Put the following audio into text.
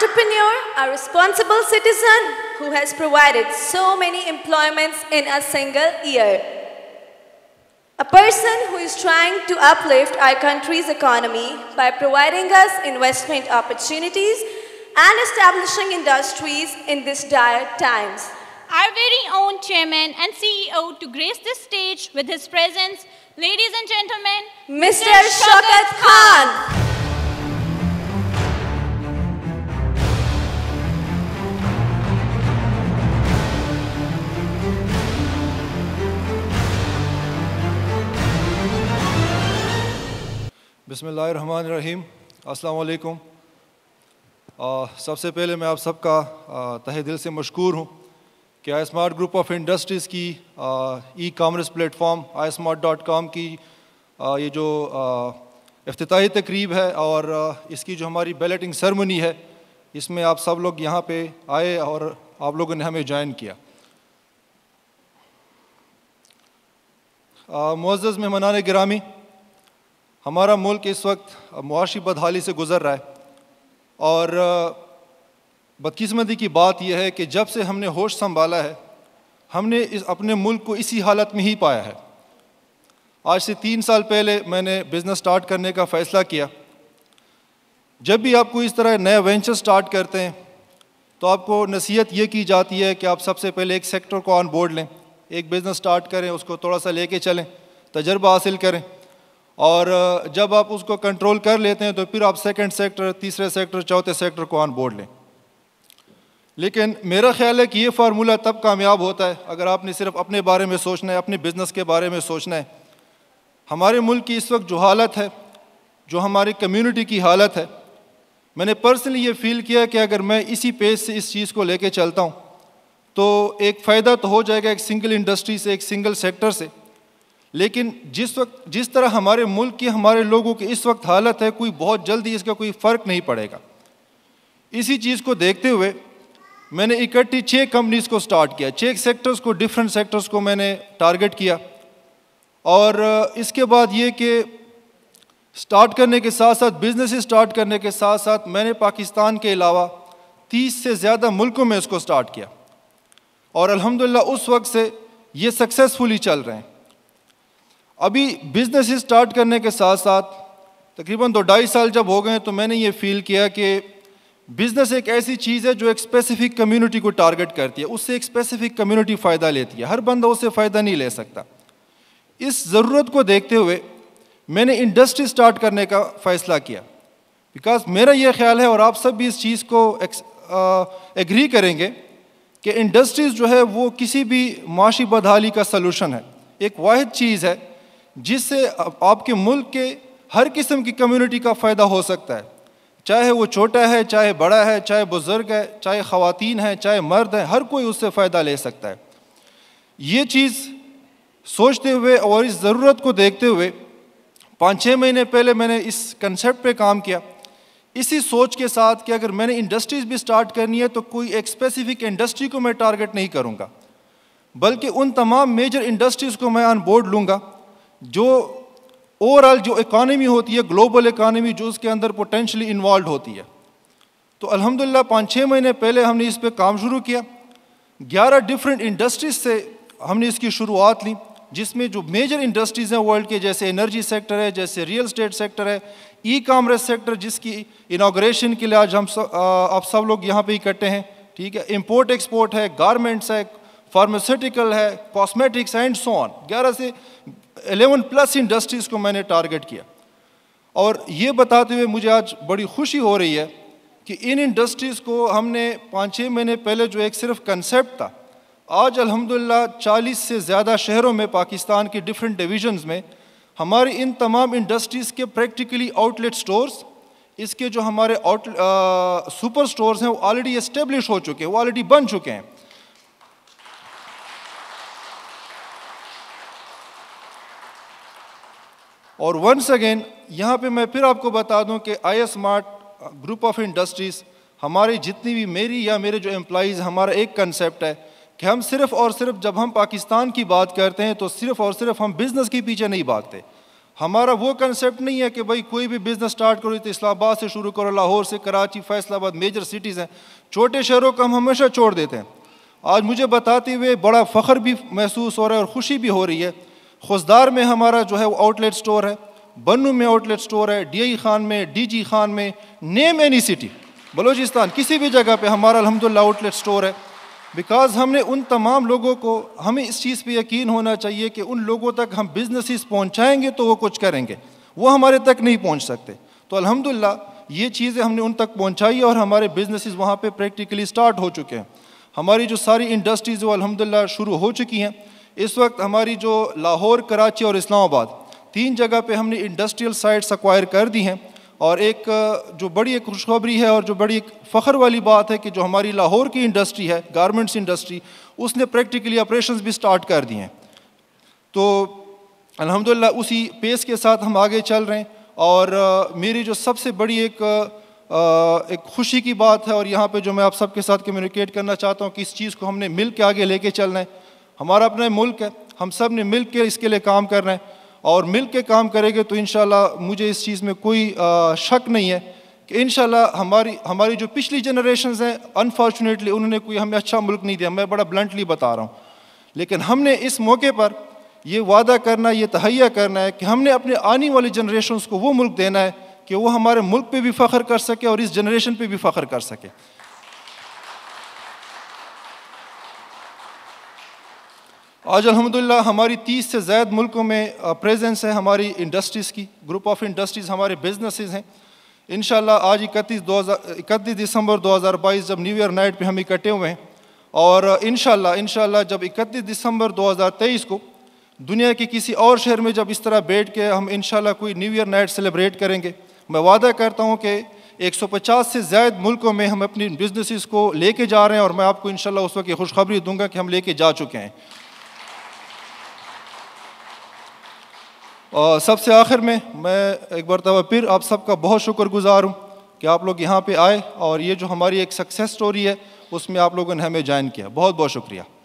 entrepreneur, a responsible citizen who has provided so many employments in a single year. A person who is trying to uplift our country's economy by providing us investment opportunities and establishing industries in these dire times. Our very own chairman and CEO to grace this stage with his presence, ladies and gentlemen, Mr. Mr. Shokat Khan. बसमीम अल्लाम सबसे पहले मैं आप सबका तहे दिल से मशहूर हूँ कि I Smart group of industries की e commerce platform I Smart dot com की आ, ये जो अफ्ताही तकरीब है और आ, इसकी जो हमारी बैलेटिंग सरमनी है इसमें आप सब लोग यहाँ पे आए और आप लोगों ने हमें ज्वाइन किया मोज़ मेहमान ग्रामी हमारा मुल्क इस वक्त मुआशी बदहाली से गुज़र रहा है और बदकिस्मती की बात यह है कि जब से हमने होश संभाला है हमने इस अपने मुल्क को इसी हालत में ही पाया है आज से तीन साल पहले मैंने बिज़नेस स्टार्ट करने का फ़ैसला किया जब भी आप कोई इस तरह नया वेंचर स्टार्ट करते हैं तो आपको नसीहत ये की जाती है कि आप सबसे पहले एक सेक्टर को ऑन बोर्ड लें एक बिज़नेस स्टार्ट करें उसको थोड़ा सा कर चलें तजर्बा हासिल करें और जब आप उसको कंट्रोल कर लेते हैं तो फिर आप सेकंड सेक्टर तीसरे सेक्टर चौथे सेक्टर को ऑन बोर्ड लें लेकिन मेरा ख्याल है कि ये फार्मूला तब कामयाब होता है अगर आपने सिर्फ अपने बारे में सोचना है अपने बिज़नेस के बारे में सोचना है हमारे मुल्क की इस वक्त जो हालत है जो हमारी कम्यूनिटी की हालत है मैंने पर्सनली ये फील किया कि अगर मैं इसी पेज से इस चीज़ को लेके चलता हूँ तो एक फ़ायदा तो हो जाएगा एक सिंगल इंडस्ट्री से एक सिंगल सेक्टर से लेकिन जिस वक्त जिस तरह हमारे मुल्क की हमारे लोगों की इस वक्त हालत है कोई बहुत जल्दी इसका कोई फ़र्क नहीं पड़ेगा इसी चीज़ को देखते हुए मैंने इकट्ठी छः कंपनीज को स्टार्ट किया छः सेक्टर्स को डिफरेंट सेक्टर्स को मैंने टारगेट किया और इसके बाद ये कि स्टार्ट करने के साथ साथ बिज़नेस स्टार्ट करने के साथ साथ मैंने पाकिस्तान के अलावा तीस से ज़्यादा मुल्कों में इसको स्टार्ट किया और अल्हम्दुलिल्लाह उस वक्त से ये सक्सेसफुली चल रहे हैं अभी बिज़नेस स्टार्ट करने के साथ साथ तकरीबन दो ढाई साल जब हो गए तो मैंने ये फील किया कि बिज़नेस एक ऐसी चीज़ है जो एक स्पेसिफिक कम्युनिटी को टारगेट करती है उससे एक स्पेसिफिक कम्युनिटी फ़ायदा लेती है हर बंदा उससे फ़ायदा नहीं ले सकता इस ज़रूरत को देखते हुए मैंने इंडस्ट्री स्टार्ट करने का फ़ैसला किया बिकॉज मेरा ये ख्याल है और आप सब भी इस चीज़ को एग्री करेंगे कि इंडस्ट्रीज़ जो है वो किसी भी माशी बदहाली का सलूशन है एक वाद चीज़ है जिससे आपके मुल्क के हर किस्म की कम्युनिटी का फ़ायदा हो सकता है चाहे वो छोटा है चाहे बड़ा है चाहे बुज़ुर्ग है चाहे ख़वातीन है चाहे मर्द है हर कोई उससे फ़ायदा ले सकता है ये चीज़ सोचते हुए और इस ज़रूरत को देखते हुए पाँच छः महीने पहले मैंने इस कंसेप्ट पे काम किया इसी सोच के साथ कि अगर मैंने इंडस्ट्रीज़ भी स्टार्ट करनी है तो कोई एक स्पेसिफिक इंडस्ट्री को मैं टारगेट नहीं करूँगा बल्कि उन तमाम मेजर इंडस्ट्रीज़ को मैं ऑन बोर्ड लूँगा जो ओवरऑल जो इकानमी होती है ग्लोबल इकानमी जो उसके अंदर पोटेंशली इन्वॉल्व होती है तो अल्हम्दुलिल्लाह पाँच छः महीने पहले हमने इस पर काम शुरू किया ग्यारह डिफरेंट इंडस्ट्रीज से हमने इसकी शुरुआत ली जिसमें जो मेजर इंडस्ट्रीज़ हैं वर्ल्ड के जैसे एनर्जी सेक्टर है जैसे रियल स्टेट सेक्टर है ई कामर्स सेक्टर जिसकी इनाग्रेशन के लिए आज हम सब आप सब लोग यहाँ पर इकट्ठे हैं ठीक है इम्पोर्ट एक्सपोर्ट है गारमेंट्स है फार्मास्यूटिकल है कॉस्मेटिक्स एंड सो ऑन ग्यारह से 11 प्लस इंडस्ट्रीज़ को मैंने टारगेट किया और ये बताते हुए मुझे आज बड़ी खुशी हो रही है कि इन इंडस्ट्रीज़ को हमने पाँच छः महीने पहले जो एक सिर्फ कंसेप्ट था आज अल्हम्दुलिल्लाह 40 से ज़्यादा शहरों में पाकिस्तान के डिफरेंट डिविजन्स में हमारी इन तमाम इंडस्ट्रीज़ के प्रैक्टिकली आउटलेट स्टोर्स इसके जो हमारे आउट सुपर स्टोर्स हैं वो ऑलरेडी इस्टेब्लिश हो चुके हैं वो ऑलरेडी बन चुके हैं और वंस अगेन यहाँ पे मैं फिर आपको बता दूँ कि I Smart group of industries हमारी जितनी भी मेरी या मेरे जो एम्प्लॉज़ हमारा एक कंसेप्ट है कि हम सिर्फ और सिर्फ जब हम पाकिस्तान की बात करते हैं तो सिर्फ और सिर्फ हम बिज़नेस के पीछे नहीं भागते हमारा वो कंसेप्ट नहीं है कि भाई कोई भी बिज़नेस स्टार्ट करो तो इस्लामाबाद से शुरू करो लाहौर से कराची फैसलाबाद मेजर सिटीज़ हैं छोटे शहरों को हम हमेशा छोड़ देते हैं आज मुझे बताते हुए बड़ा फ़ख्र भी महसूस हो रहा है और ख़ुशी भी हो रही है खुजदार में हमारा जो है वो आउटलेट स्टोर है बनू में आउटलेट स्टोर है डी आई खान में डी जी खान में नेम एनी सिटी बलोचिस्तान किसी भी जगह पे हमारा अलहमदिल्ला आउटलेट स्टोर है बिकॉज हमने उन तमाम लोगों को हमें इस चीज़ पे यकीन होना चाहिए कि उन लोगों तक हम बिजनेसिस पहुंचाएंगे तो वो कुछ करेंगे वो हमारे तक नहीं पहुंच सकते तो अल्हम्दुलिल्लाह ये चीज़ें हमने उन तक पहुंचाई और हमारे बिजनेसेस वहाँ पे प्रैक्टिकली स्टार्ट हो चुके हैं हमारी जो सारी इंडस्ट्रीज़ वो अलहमदिल्ला शुरू हो चुकी हैं इस वक्त हमारी जो लाहौर कराची और इस्लामाबाद तीन जगह पे हमने इंडस्ट्रियल साइट्स अक्वायर कर दी हैं और एक जो बड़ी एक खुशखबरी है और जो बड़ी एक फ़ख्र वाली बात है कि जो हमारी लाहौर की इंडस्ट्री है गारमेंट्स इंडस्ट्री उसने प्रैक्टिकली ऑपरेशन भी स्टार्ट कर दिए हैं तो अलहमदिल्ला उसी पेस के साथ हम आगे चल रहे हैं और मेरी जो सबसे बड़ी एक एक खुशी की बात है और यहाँ पे जो मैं आप सबके साथ कम्युनिकेट करना चाहता हूँ कि इस चीज़ को हमने मिल के आगे लेके चलना है हमारा अपना मुल्क है हम सब ने मिल के इसके लिए काम करना है और मिल के काम करेंगे तो इन मुझे इस चीज़ में कोई शक नहीं है कि इन हमारी हमारी जो पिछली जनरेशन हैं अनफॉर्चुनेटली उन्होंने कोई हमें अच्छा मुल्क नहीं दिया मैं बड़ा ब्लंटली बता रहा हूँ लेकिन हमने इस मौके पर ये वादा करना ये तहैया करना है कि हमने अपने आने वाली जनरेशन को वो मुल्क देना है कि वो हमारे मुल्क पर भी फ़ख्र कर सके और इस जनरेशन पर भी फ़ख्र कर सके आज अलहमदिल्ला हमारी 30 से ज़्यादा मुल्कों में प्रेजेंस है हमारी इंडस्ट्रीज़ की ग्रुप ऑफ इंडस्ट्रीज़ हमारे बिजनेसेस हैं इन आज इकतीस दो हज़ार इकतीस दिसंबर 2022 जब न्यू ईयर नाइट पे हम इकट्ठे हुए हैं और इन शाला जब इकतीस दिसंबर 2023 को दुनिया के किसी और शहर में जब इस तरह बैठ के हम इन कोई न्यू ईयर नाइट सेलिब्रेट करेंगे मैं वादा करता हूँ कि 150 से ज़्यादा मुल्कों में हम अपनी बिजनेसेस को लेके जा रहे हैं और मैं आपको इन उस वक्त खुशखबरी दूंगा कि हम लेके जा चुके हैं और सबसे आखिर में मैं एक मरतबा फिर आप सबका बहुत शुक्रगुजार हूँ कि आप लोग यहाँ पे आए और ये जो हमारी एक सक्सेस स्टोरी है उसमें आप लोगों ने हमें ज्वाइन किया बहुत बहुत शुक्रिया